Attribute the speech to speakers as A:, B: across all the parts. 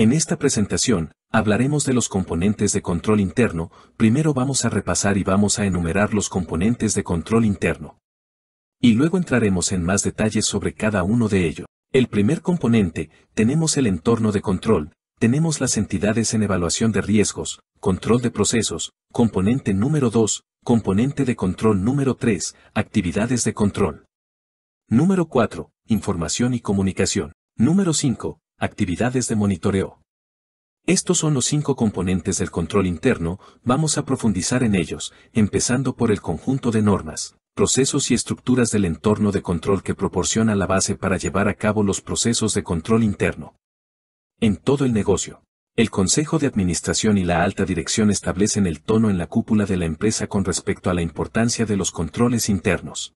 A: En esta presentación, hablaremos de los componentes de control interno, primero vamos a repasar y vamos a enumerar los componentes de control interno. Y luego entraremos en más detalles sobre cada uno de ellos. El primer componente, tenemos el entorno de control, tenemos las entidades en evaluación de riesgos, control de procesos, componente número 2, componente de control número 3, actividades de control. Número 4, información y comunicación. Número 5, Actividades de monitoreo. Estos son los cinco componentes del control interno, vamos a profundizar en ellos, empezando por el conjunto de normas, procesos y estructuras del entorno de control que proporciona la base para llevar a cabo los procesos de control interno. En todo el negocio, el Consejo de Administración y la alta dirección establecen el tono en la cúpula de la empresa con respecto a la importancia de los controles internos.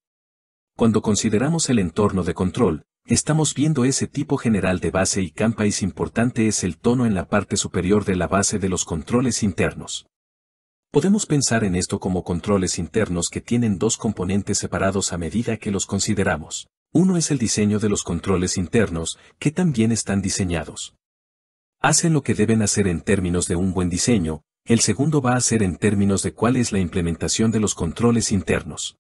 A: Cuando consideramos el entorno de control, Estamos viendo ese tipo general de base y es importante es el tono en la parte superior de la base de los controles internos. Podemos pensar en esto como controles internos que tienen dos componentes separados a medida que los consideramos. Uno es el diseño de los controles internos, que también están diseñados. Hacen lo que deben hacer en términos de un buen diseño, el segundo va a ser en términos de cuál es la implementación de los controles internos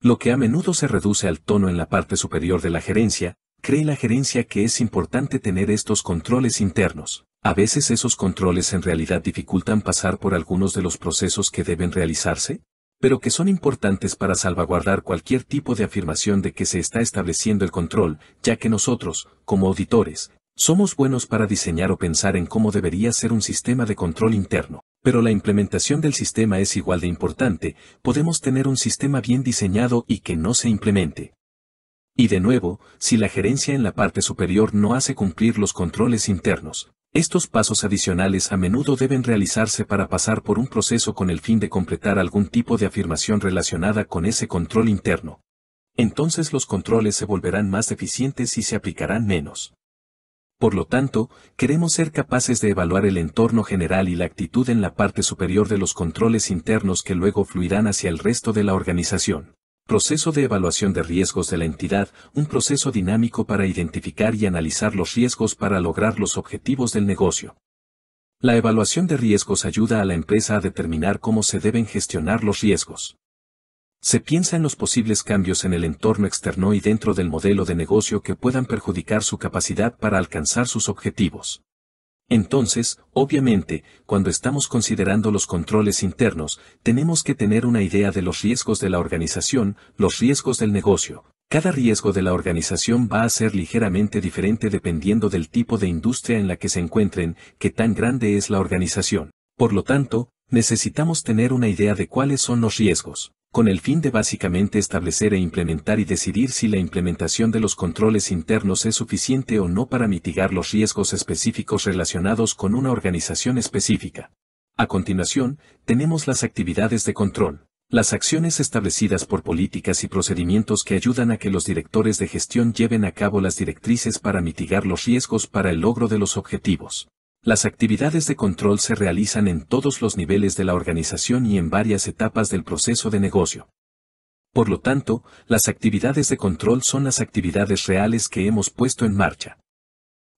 A: lo que a menudo se reduce al tono en la parte superior de la gerencia, cree la gerencia que es importante tener estos controles internos. A veces esos controles en realidad dificultan pasar por algunos de los procesos que deben realizarse, pero que son importantes para salvaguardar cualquier tipo de afirmación de que se está estableciendo el control, ya que nosotros, como auditores, somos buenos para diseñar o pensar en cómo debería ser un sistema de control interno pero la implementación del sistema es igual de importante, podemos tener un sistema bien diseñado y que no se implemente. Y de nuevo, si la gerencia en la parte superior no hace cumplir los controles internos, estos pasos adicionales a menudo deben realizarse para pasar por un proceso con el fin de completar algún tipo de afirmación relacionada con ese control interno. Entonces los controles se volverán más eficientes y se aplicarán menos. Por lo tanto, queremos ser capaces de evaluar el entorno general y la actitud en la parte superior de los controles internos que luego fluirán hacia el resto de la organización. Proceso de evaluación de riesgos de la entidad, un proceso dinámico para identificar y analizar los riesgos para lograr los objetivos del negocio. La evaluación de riesgos ayuda a la empresa a determinar cómo se deben gestionar los riesgos. Se piensa en los posibles cambios en el entorno externo y dentro del modelo de negocio que puedan perjudicar su capacidad para alcanzar sus objetivos. Entonces, obviamente, cuando estamos considerando los controles internos, tenemos que tener una idea de los riesgos de la organización, los riesgos del negocio. Cada riesgo de la organización va a ser ligeramente diferente dependiendo del tipo de industria en la que se encuentren, qué tan grande es la organización. Por lo tanto, necesitamos tener una idea de cuáles son los riesgos con el fin de básicamente establecer e implementar y decidir si la implementación de los controles internos es suficiente o no para mitigar los riesgos específicos relacionados con una organización específica. A continuación, tenemos las actividades de control. Las acciones establecidas por políticas y procedimientos que ayudan a que los directores de gestión lleven a cabo las directrices para mitigar los riesgos para el logro de los objetivos. Las actividades de control se realizan en todos los niveles de la organización y en varias etapas del proceso de negocio. Por lo tanto, las actividades de control son las actividades reales que hemos puesto en marcha.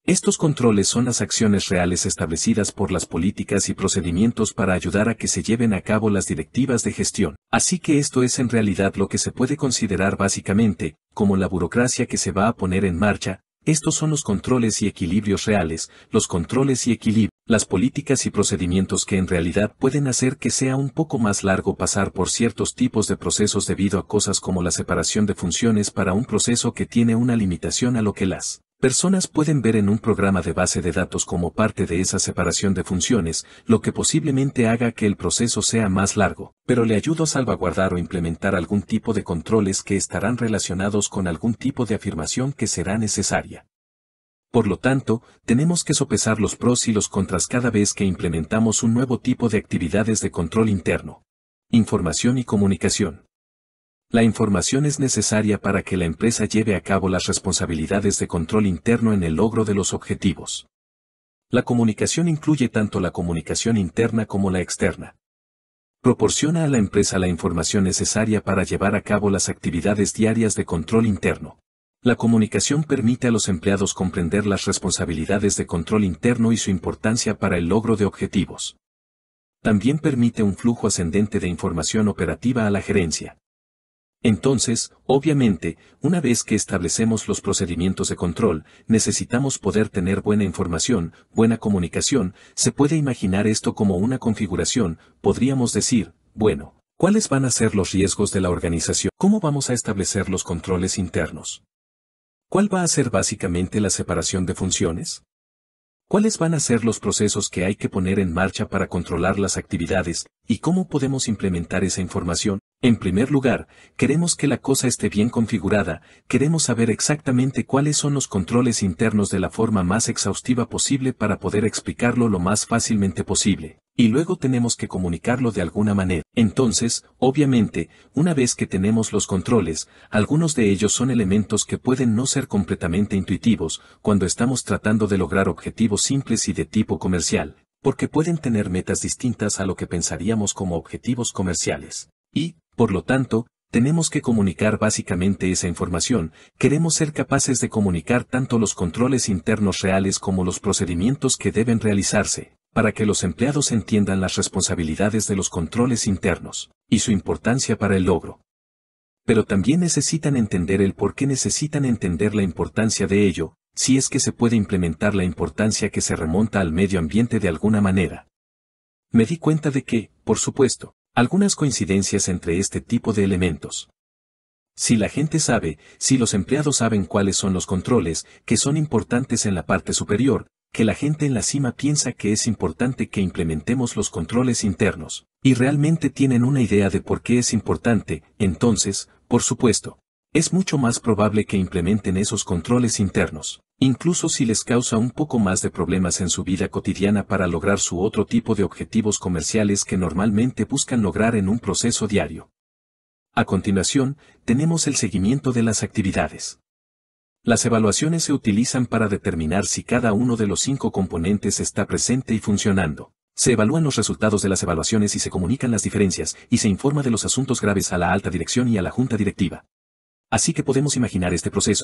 A: Estos controles son las acciones reales establecidas por las políticas y procedimientos para ayudar a que se lleven a cabo las directivas de gestión. Así que esto es en realidad lo que se puede considerar básicamente como la burocracia que se va a poner en marcha, estos son los controles y equilibrios reales, los controles y equilibrios, las políticas y procedimientos que en realidad pueden hacer que sea un poco más largo pasar por ciertos tipos de procesos debido a cosas como la separación de funciones para un proceso que tiene una limitación a lo que las Personas pueden ver en un programa de base de datos como parte de esa separación de funciones, lo que posiblemente haga que el proceso sea más largo, pero le ayuda a salvaguardar o implementar algún tipo de controles que estarán relacionados con algún tipo de afirmación que será necesaria. Por lo tanto, tenemos que sopesar los pros y los contras cada vez que implementamos un nuevo tipo de actividades de control interno. Información y comunicación. La información es necesaria para que la empresa lleve a cabo las responsabilidades de control interno en el logro de los objetivos. La comunicación incluye tanto la comunicación interna como la externa. Proporciona a la empresa la información necesaria para llevar a cabo las actividades diarias de control interno. La comunicación permite a los empleados comprender las responsabilidades de control interno y su importancia para el logro de objetivos. También permite un flujo ascendente de información operativa a la gerencia. Entonces, obviamente, una vez que establecemos los procedimientos de control, necesitamos poder tener buena información, buena comunicación, se puede imaginar esto como una configuración, podríamos decir, bueno, ¿cuáles van a ser los riesgos de la organización? ¿Cómo vamos a establecer los controles internos? ¿Cuál va a ser básicamente la separación de funciones? ¿Cuáles van a ser los procesos que hay que poner en marcha para controlar las actividades y cómo podemos implementar esa información? En primer lugar, queremos que la cosa esté bien configurada, queremos saber exactamente cuáles son los controles internos de la forma más exhaustiva posible para poder explicarlo lo más fácilmente posible, y luego tenemos que comunicarlo de alguna manera. Entonces, obviamente, una vez que tenemos los controles, algunos de ellos son elementos que pueden no ser completamente intuitivos cuando estamos tratando de lograr objetivos simples y de tipo comercial, porque pueden tener metas distintas a lo que pensaríamos como objetivos comerciales. Y, por lo tanto, tenemos que comunicar básicamente esa información, queremos ser capaces de comunicar tanto los controles internos reales como los procedimientos que deben realizarse, para que los empleados entiendan las responsabilidades de los controles internos, y su importancia para el logro. Pero también necesitan entender el por qué necesitan entender la importancia de ello, si es que se puede implementar la importancia que se remonta al medio ambiente de alguna manera. Me di cuenta de que, por supuesto, algunas coincidencias entre este tipo de elementos. Si la gente sabe, si los empleados saben cuáles son los controles, que son importantes en la parte superior, que la gente en la cima piensa que es importante que implementemos los controles internos, y realmente tienen una idea de por qué es importante, entonces, por supuesto, es mucho más probable que implementen esos controles internos incluso si les causa un poco más de problemas en su vida cotidiana para lograr su otro tipo de objetivos comerciales que normalmente buscan lograr en un proceso diario. A continuación, tenemos el seguimiento de las actividades. Las evaluaciones se utilizan para determinar si cada uno de los cinco componentes está presente y funcionando. Se evalúan los resultados de las evaluaciones y se comunican las diferencias, y se informa de los asuntos graves a la alta dirección y a la junta directiva. Así que podemos imaginar este proceso.